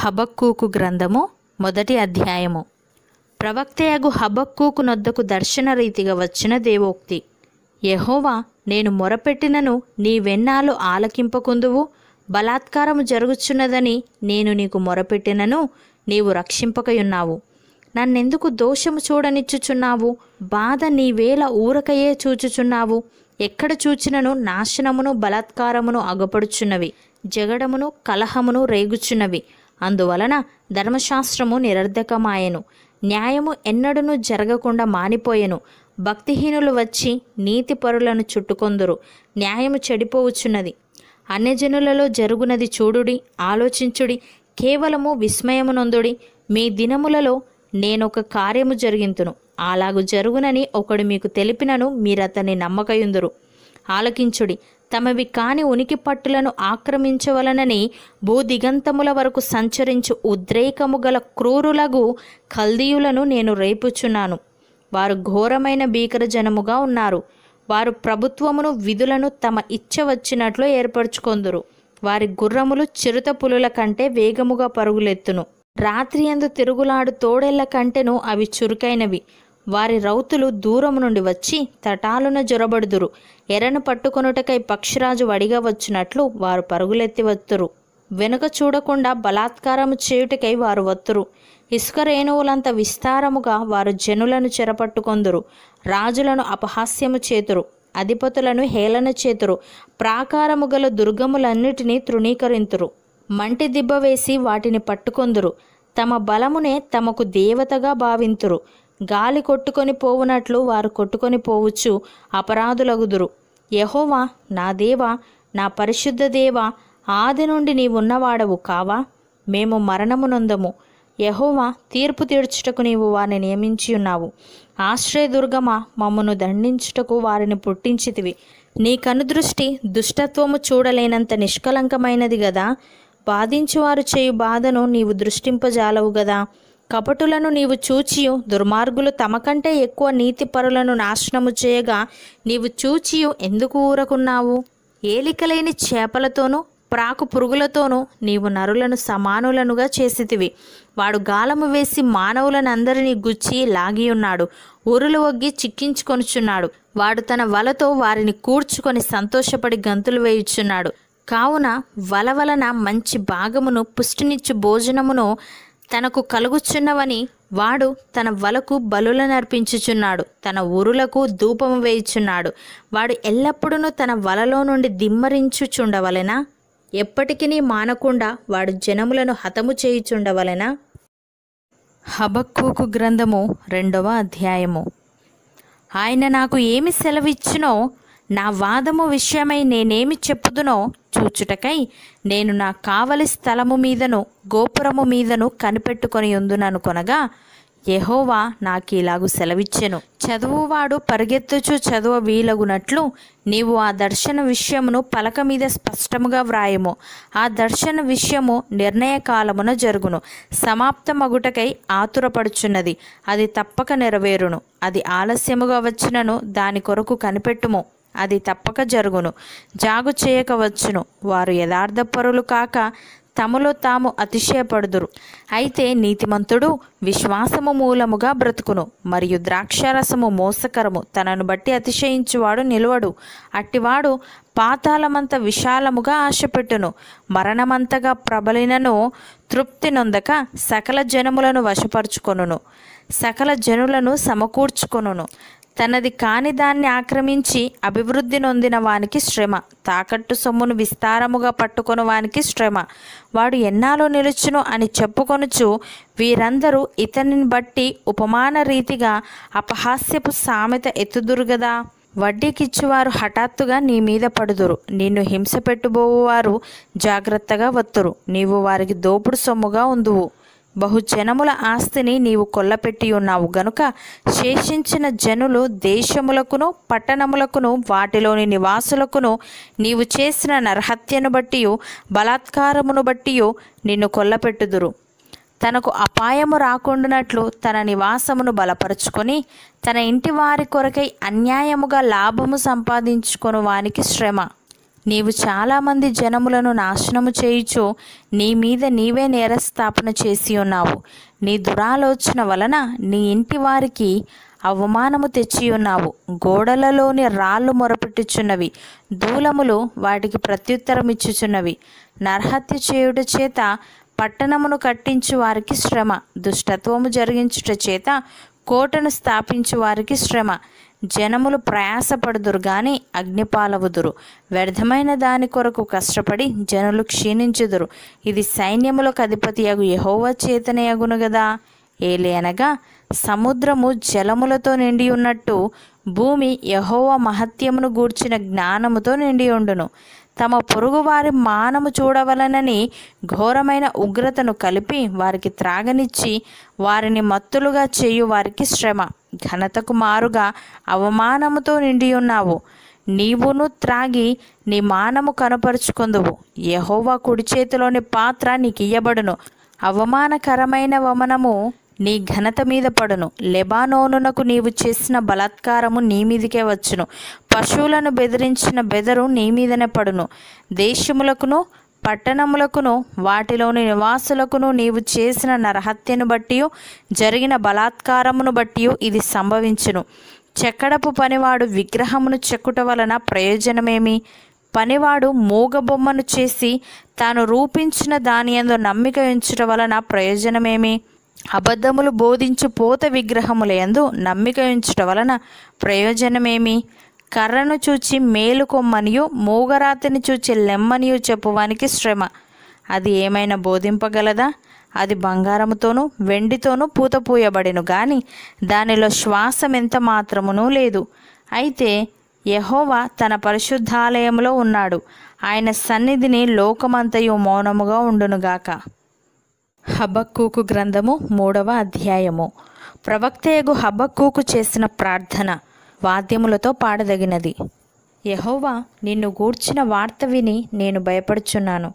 హబక్కూకు గ్రంథము మొదటి అధ్యాయము ప్రవక్తయగు హబక్కూకు నొద్దకు దర్శన రీతిగా వచ్చిన దేవోక్తి యహోవా నేను మొరపెట్టినను నీ వెన్నాలు ఆలకింపకుందువు బలాత్కారము జరుగుచున్నదని నేను నీకు మొరపెట్టినను నీవు రక్షింపకయున్నావు నన్నెందుకు దోషము చూడనిచ్చుచున్నావు బాధ నీ వేళ ఊరకయే చూచుచున్నావు ఎక్కడ చూచినను నాశనమును బలాత్కారమును అగపడుచున్నవి జగడమును కలహమును రేగుచున్నవి అందువలన ధర్మశాస్త్రము నిరర్ధకమాయెను న్యాయము ఎన్నడూనూ జరగకుండా మానిపోయెను భక్తిహీనులు వచ్చి నీతి పరులను చుట్టుకొందురు న్యాయము చెడిపోవచ్చున్నది అన్యజనులలో జరుగునది చూడుడి ఆలోచించుడి కేవలము విస్మయమునందుడి మీ దినములలో నేనొక కార్యము జరిగింతును అలాగు జరుగునని ఒకడు మీకు తెలిపినను మీరతన్ని నమ్మకయుందురు ఆలకించుడి తమవి కాని ఉనికి పట్టులను ఆక్రమించవలనని భూదిగంతముల వరకు సంచరించు ఉద్రేకము గల క్రూరులగు కల్దీయులను నేను రేపుచున్నాను వారు ఘోరమైన భీకర జనముగా ఉన్నారు వారు ప్రభుత్వమును విధులను తమ ఇచ్చ వచ్చినట్లు ఏర్పరచుకొందురు వారి గుర్రములు చిరుత పులుల కంటే వేగముగా పరుగులెత్తును రాత్రి ఎందు తిరుగులాడు తోడేళ్ల కంటేను అవి చురుకైనవి వారి రౌతులు దూరము నుండి వచ్చి తటాలున జొరబడుదురు ఎరను పట్టుకొనుటకై పక్షిరాజు వడిగా వచ్చినట్లు వారు పరుగులెత్తి వత్తురు వెనుక చూడకుండా బలాత్కారము చేయుటకై వారు వత్తురు ఇసుక రేణువులంత విస్తారముగా వారు జనులను చెరపట్టుకొందురు రాజులను అపహాస్యము చేతురు అధిపతులను హేళన చేతురు ప్రాకారము గల దుర్గములన్నిటినీ తృణీకరింతురు మంటి దిబ్బ వేసి వాటిని పట్టుకొందురు తమ బలమునే తమకు దేవతగా భావింతురు గాలి కొట్టుకొని పోవునట్లు వారు కొట్టుకొని పోవచ్చు అపరాధులగుదురు యహోవా నా దేవా నా పరిశుద్ధ దేవా ఆది నుండి నీవున్నవాడవు కావా మేము మరణమునందము యహోవా తీర్పు తీర్చుటకు నీవు వారిని నియమించి ఉన్నావు ఆశ్రయదుర్గమా మమ్మను దండించుటకు వారిని పుట్టించితివి నీ కనుదృష్టి దుష్టత్వము చూడలేనంత నిష్కలంకమైనది గదా బాధించువారు చేయు బాధను నీవు దృష్టింపజాలవు గదా కపటులను నీవు చూచియు దుర్మార్గులు తమకంటే ఎక్కువ నీతిపరులను నాశనము చేయగా నీవు చూచియు ఎందుకు ఊరకున్నావు ఏలికలేని చేపలతోనూ ప్రాకు పురుగులతోనూ నీవు నరులను సమానులనుగా చేసితివి వాడు గాలము వేసి మానవులనందరినీ గుచ్చి లాగి ఉన్నాడు ఊరులు వగ్గి చిక్కించుకొనుచున్నాడు వాడు తన వలతో వారిని కూర్చుకొని సంతోషపడి గంతులు వేయుచున్నాడు కావున వల వలన మంచి భాగమును పుష్టినిచ్చు భోజనమును తనకు కలుగుచున్నవని వాడు తన వలకు బలులనర్పించుచున్నాడు తన ఉరులకు ధూపం వేయుచున్నాడు వాడు ఎల్లప్పుడూ తన వలలో నుండి దిమ్మరించుచుండవలెనా ఎప్పటికీ మానకుండా వాడు జనములను హతము చేయుచుండవలెనా హబక్కుకు గ్రంథము రెండవ అధ్యాయము ఆయన నాకు ఏమి సెలవిచ్చునో నా వాదము విషయమై నేనేమి చెప్పుదునో చూచుటకై నేను నా కావలి స్థలము మీదను గోపురము మీదను కనిపెట్టుకొని ఉందునను కొనగా యహోవా నాకు ఇలాగు సెలవిచ్చెను చదువువాడు పరిగెత్తుచు చదువు వీలగునట్లు నీవు ఆ దర్శన విషయమును పలక మీద స్పష్టముగా వ్రాయము ఆ దర్శన విషయము నిర్ణయ కాలమున జరుగును సమాప్తమగుటకై ఆతురపడుచున్నది అది తప్పక నెరవేరును అది ఆలస్యముగా వచ్చినను దాని కొరకు కనిపెట్టుము అది తప్పక జరుగును జాగు చేయకవచ్చును వారు యథార్థ పరులు కాక తమలో తాము అతిశయపడుదురు అయితే నీతిమంతుడు విశ్వాసము మూలముగా బ్రతుకును మరియు ద్రాక్షారసము మోసకరము తనను బట్టి అతిశయించువాడు నిలువడు అట్టివాడు పాతాలమంత విశాలముగా ఆశపెట్టును మరణమంతగా ప్రబలినను తృప్తి నొందక సకల జనములను వశపరుచుకొనును సకల జనులను సమకూర్చుకొనును తనది కాని దాన్ని ఆక్రమించి అభివృద్ధి నొందిన వానికి శ్రమ తాకట్టు సొమ్మును విస్తారముగా పట్టుకొని వానికి శ్రమ వాడు ఎన్నాలో నిలుచును అని చెప్పుకొనుచు వీరందరూ ఇతనిని బట్టి ఉపమాన రీతిగా అపహాస్యపు సామెత ఎత్తుదురుగదా వడ్డీకిచ్చువారు హఠాత్తుగా నీ మీద పడుదురు నిన్ను హింస పెట్టుబోవు వారు జాగ్రత్తగా వత్తురు నీవు వారికి దోపుడు సొమ్ముగా ఉందువు బహుజనముల ఆస్తిని నీవు కొల్లపెట్టి ఉన్నావు గనుక శేషించిన జనులు దేశములకును పట్టణములకును వాటిలోని నివాసులకును నీవు చేసిన నరహత్యను బట్టి బలాత్కారమును బట్టి నిన్ను కొల్లపెట్టుదురు తనకు అపాయము రాకుండానట్లు తన నివాసమును బలపరుచుకొని తన ఇంటి వారి కొరకై అన్యాయముగా లాభము సంపాదించుకొని వానికి శ్రమ నీవు చాలామంది జనములను నాశనము చేయుచు నీ మీద నీవే నేరస్థాపన చేసి ఉన్నావు నీ దురాలోచన వలన నీ ఇంటి వారికి అవమానము తెచ్చి ఉన్నావు గోడలలోని రాళ్ళు మొరపెట్టుచున్నవి దూలములు వాటికి ప్రత్యుత్తరం ఇచ్చుచున్నవి నర్హత్య చేయుట చేత పట్టణమును కట్టించు వారికి శ్రమ దుష్టత్వము జరిగించుట చేత కోటను స్థాపించు వారికి శ్రమ జనములు ప్రయాసపడుదురు గాని అగ్నిపాలవుదురు వ్యర్థమైన దాని కొరకు కష్టపడి జనులు క్షీణించుదురు ఇది సైన్యములకు అగు యహోవ చేతనయగును గదా ఏలే అనగా సముద్రము జలములతో నిండి ఉన్నట్టు భూమి యహోవ మహత్యమును గూర్చిన జ్ఞానముతో నిండి ఉండును తమ పొరుగువారి మానము చూడవలనని ఘోరమైన ఉగ్రతను కలిపి వారికి త్రాగనిచ్చి వారిని మత్తులుగా చేయు వారికి శ్రమ ఘనతకు మారుగా అవమానముతో నిండి ఉన్నావు నీవును త్రాగి నీ మానము కనపరుచుకుందువు యహోవా కుడి చేతిలోని పాత్ర ఇయ్యబడును అవమానకరమైన వమనము నీ ఘనత మీద పడును లెబానోనునకు నీవు చేసిన బలాత్కారము నీ మీదికే వచ్చును పశువులను బెదిరించిన బెదరు నీ మీదనే పడును దేశములకును పట్టణములకును వాటిలోని నివాసులకును నీవు చేసిన నరహత్యను బట్టి జరిగిన బలాత్కారమును బట్టి ఇది సంభవించును చెక్కడపు పనివాడు విగ్రహమును చెక్కుట వలన ప్రయోజనమేమి పనివాడు మూగబొమ్మను చేసి తాను రూపించిన దాని ఎందు నమ్మిక ఉంచుట వలన ప్రయోజనమేమి అబద్ధములు బోధించు పోత విగ్రహముల ఎందు నమ్మిక ఉంచుట వలన ప్రయోజనమేమి కర్రను చూచి మేలుకొమ్మనియు మూగరాతిని చూచి లెమ్మనియు చెప్పువానికి శ్రమ అది ఏమైనా బోధింపగలదా అది బంగారముతోనూ వెండితోనూ పూత పూయబడెను గాని దానిలో శ్వాసమెంత మాత్రమునూ లేదు అయితే యహోవా తన పరిశుద్ధాలయంలో ఉన్నాడు ఆయన సన్నిధిని లోకమంతయు మౌనముగా ఉండునుగాక హబక్కూకు గ్రంథము మూడవ అధ్యాయము ప్రవక్తయగు యగు హబక్కూకు చేసిన ప్రార్థన వాద్యములతో పాడదగినది యహోవా నిన్ను గూర్చిన వార్త విని నేను భయపడుచున్నాను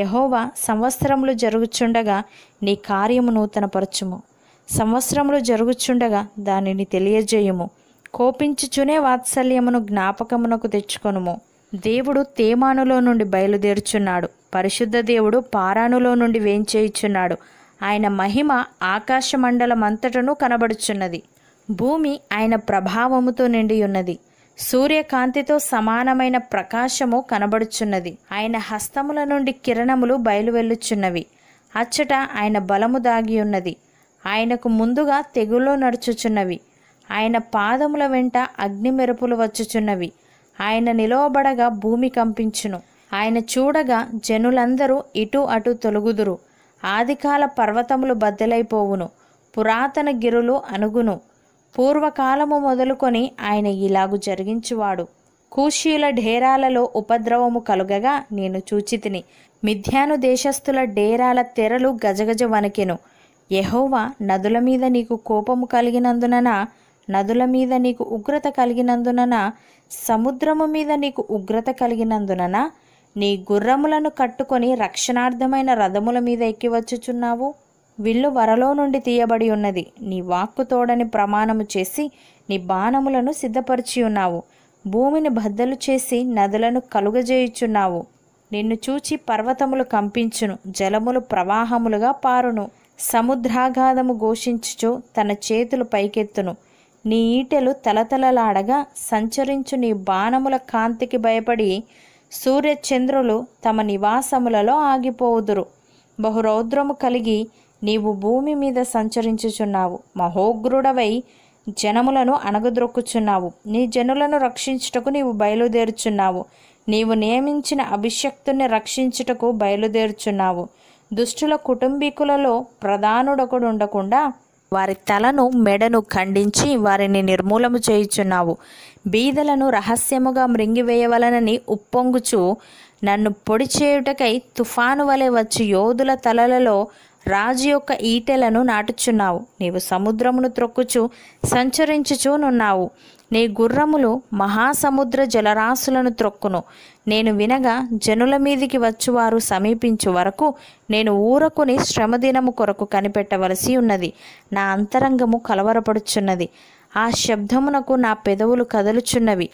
యహోవా సంవత్సరములు జరుగుచుండగా నీ కార్యము నూతనపరచుము సంవత్సరములు జరుగుచుండగా దానిని తెలియజేయుము కోపించుచునే వాత్సల్యమును జ్ఞాపకమునకు తెచ్చుకొనుము దేవుడు తేమానులో నుండి బయలుదేరుచున్నాడు పరిశుద్ధ దేవుడు పారాణులో నుండి వేంచేయుచున్నాడు ఆయన మహిమ ఆకాశమండలమంతటను కనబడుచున్నది భూమి ఆయన ప్రభావముతో నిండి ఉన్నది సూర్యకాంతితో సమానమైన ప్రకాశము కనబడుచున్నది ఆయన హస్తముల నుండి కిరణములు బయలువెళ్ళుచున్నవి అచ్చట ఆయన బలము దాగి ఉన్నది ఆయనకు ముందుగా తెగులో నడుచుచున్నవి ఆయన పాదముల వెంట అగ్ని మెరుపులు వచ్చుచున్నవి ఆయన నిలవబడగా భూమి కంపించును ఆయన చూడగా జనులందరూ ఇటు అటు తొలుగుదురు ఆదికాల పర్వతములు బద్దలైపోవును పురాతన గిరులు అనుగును పూర్వకాలము మొదలుకొని ఆయన ఇలాగు జరిగించువాడు కూషీల ఢేరాలలో ఉపద్రవము కలుగగా నేను చూచితిని మిథ్యాను దేశస్థుల డేరాల తెరలు గజగజ వణికెను యహోవా నదుల మీద నీకు కోపము కలిగినందున నదుల మీద నీకు ఉగ్రత కలిగినందున సముద్రము మీద నీకు ఉగ్రత కలిగినందున నీ గుర్రములను కట్టుకొని రక్షణార్థమైన రథముల మీద ఎక్కివచ్చుచున్నావు విల్లు వరలో నుండి తీయబడి ఉన్నది నీ వాక్కు తోడని ప్రమాణము చేసి నీ బాణములను సిద్ధపరిచి ఉన్నావు భూమిని బద్దలు చేసి నదులను కలుగజేయుచున్నావు నిన్ను చూచి పర్వతములు కంపించును జలములు ప్రవాహములుగా పారును సముద్రాఘాతము ఘోషించుచు తన చేతులు పైకెత్తును నీ ఈటెలు తలతలలాడగా సంచరించు నీ బాణముల కాంతికి భయపడి సూర్యచంద్రులు తమ నివాసములలో ఆగిపోవుదురు బహురౌద్రము కలిగి నీవు భూమి మీద సంచరించుచున్నావు మహోగ్రుడవై జనములను అణగద్రొక్కుచున్నావు నీ జనులను రక్షించుటకు నీవు బయలుదేరుచున్నావు నీవు నియమించిన అభిషక్తుని రక్షించుటకు బయలుదేరుచున్నావు దుష్టుల కుటుంబీకులలో ప్రధానుడొకడు ఉండకుండా వారి తలను మెడను ఖండించి వారిని నిర్మూలము చేయుచున్నావు బీదలను రహస్యముగా మృంగివేయవలనని ఉప్పొంగుచు నన్ను పొడి చేయుటకై తుఫాను వలె వచ్చి యోధుల తలలలో రాజు యొక్క ఈటెలను నాటుచున్నావు నీవు సముద్రమును త్రొక్కుచు సంచరించుచూనున్నావు నీ గుర్రములు మహాసముద్ర జలరాశులను త్రొక్కును నేను వినగా జనుల మీదికి వచ్చువారు సమీపించు వరకు నేను ఊరకుని శ్రమదినము కొరకు కనిపెట్టవలసి ఉన్నది నా అంతరంగము కలవరపడుచున్నది ఆ శబ్దమునకు నా పెదవులు కదలుచున్నవి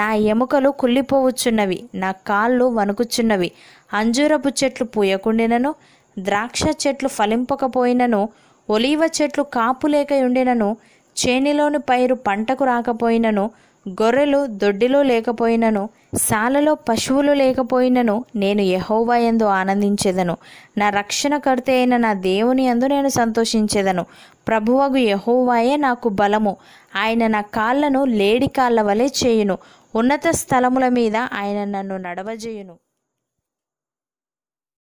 నా ఎముకలు కుళ్ళిపోవుచున్నవి నా కాళ్ళు వణుకుచున్నవి అంజూరపు చెట్లు పూయకుండినను ద్రాక్ష చెట్లు ఫలింపకపోయినను ఒలీవ చెట్లు కాపులేక ఉండినను చేనిలోని పైరు పంటకు రాకపోయినను గొర్రెలు దొడ్డిలో లేకపోయినను సాలలో పశువులు లేకపోయినను నేను యహోవా ఎందు ఆనందించేదను నా రక్షణకర్త అయిన నా దేవుని ఎందు నేను సంతోషించేదను ప్రభువగు యహోవాయే నాకు బలము ఆయన నా కాళ్లను లేడి కాళ్ళ వలె చేయును ఉన్నత స్థలముల మీద ఆయన నన్ను నడవజేయును